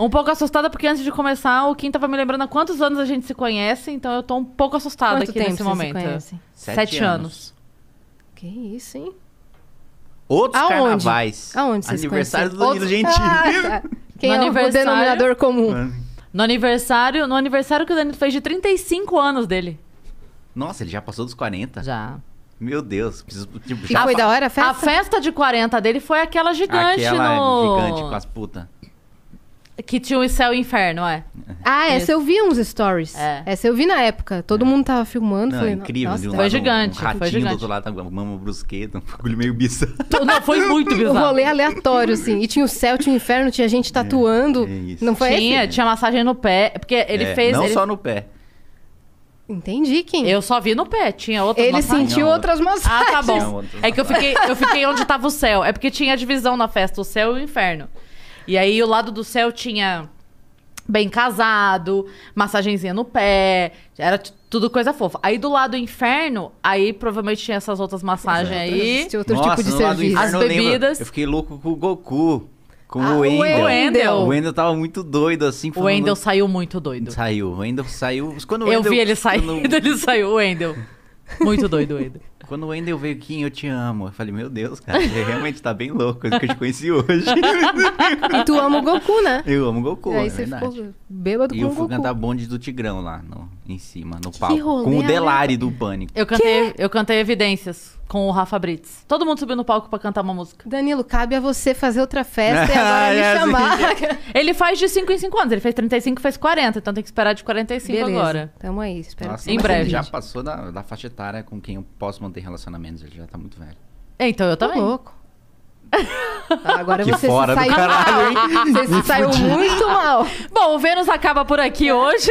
Um pouco assustada, porque antes de começar, o Kim tava me lembrando há quantos anos a gente se conhece, então eu tô um pouco assustada Quanto aqui tempo nesse momento. Sete, Sete anos. anos. Que isso, hein? Outros Aonde? carnavais. Aonde vocês Aniversário conhecem? do Danilo Gentili. Ah, tá. Quem no é aniversário... o denominador comum? No aniversário, no aniversário que o Danilo fez de 35 anos dele. Nossa, ele já passou dos 40? Já. Meu Deus, preciso. Tipo, e foi da hora a festa? A festa de 40 dele foi aquela gigante aquela no. Gigante com as putas. Que tinha o céu e o inferno, é. Ah, essa eu vi uns stories. É. Essa eu vi na época. Todo é. mundo tava filmando. Não, falei, incrível. Nossa, de um foi lado, gigante. Um ratinho foi gigante. do outro lado, uma mama brusqueta, um bagulho meio bizarro. Não, foi muito bizarro. Um rolê aleatório, assim. E tinha o céu, tinha o inferno, tinha gente é, tatuando. É, é não foi Tinha, esse? tinha massagem no pé. Porque ele é, fez... Não ele... só no pé. Entendi, Kim. Eu só vi no pé, tinha outras Ele massagens. sentiu outras massagens. Ah, tá bom. É que eu fiquei, eu fiquei onde tava o céu. É porque tinha divisão na festa, o céu e o inferno. E aí o lado do céu tinha bem casado, massagenzinha no pé, era tudo coisa fofa. Aí do lado do inferno, aí provavelmente tinha essas outras massagens aí. Tinha outro tipo Nossa, tipo de serviço. Inferno, As bebidas. Eu, eu fiquei louco com o Goku. Com ah, o Wendel. O Wendel. O Wendel tava muito doido, assim. Falando... O Wendel saiu muito doido. Saiu. O Wendel saiu... Quando o Wendell... Eu vi ele saindo, ele saiu. O Wendel. Muito doido, o Wendel. Quando o Wendel veio aqui, eu te amo. Eu falei, meu Deus, cara, você realmente tá bem louco, coisa que eu te conheci hoje. e tu ama o Goku, né? Eu amo o Goku, e aí é você verdade. ficou bêbado e com o Goku. E eu fui cantar bonde do Tigrão lá, no em cima, no palco. Rolê, com o né? Delari do Pânico. Eu cantei, eu cantei Evidências com o Rafa Brits. Todo mundo subiu no palco para cantar uma música. Danilo, cabe a você fazer outra festa e agora me é, assim. chamar. ele faz de 5 em 5 anos. Ele fez 35 fez 40, então tem que esperar de 45 Beleza. agora. Tamo aí, espero Nossa, Em breve. Ele já passou da, da faixa etária com quem eu posso manter relacionamentos. Ele já tá muito velho. É, então eu também. Tô louco. Ah, agora que você fora se saiu do caralho, hein? Você se saiu muito mal. Bom, o Vênus acaba por aqui hoje.